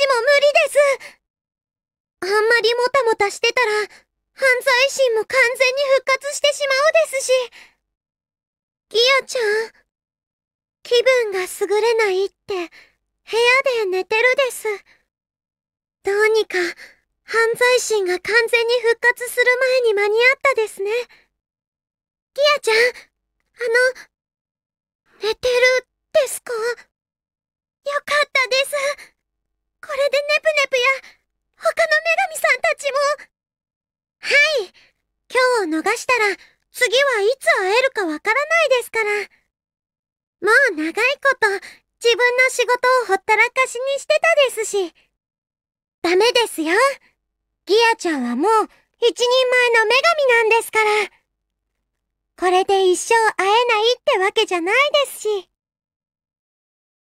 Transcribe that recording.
ちも無理ですあんまりもたもたしてたら、犯罪心も完全に復活してしまうですし。ギアちゃん、気分が優れないって、部屋で寝てるです。どうにか、犯罪心が完全に復活する前に間に合ったですね。ギアちゃん今日を逃したら、次はいつ会えるかわからないですから。もう長いこと自分の仕事をほったらかしにしてたですし。ダメですよ。ギアちゃんはもう一人前の女神なんですから。これで一生会えないってわけじゃないですし。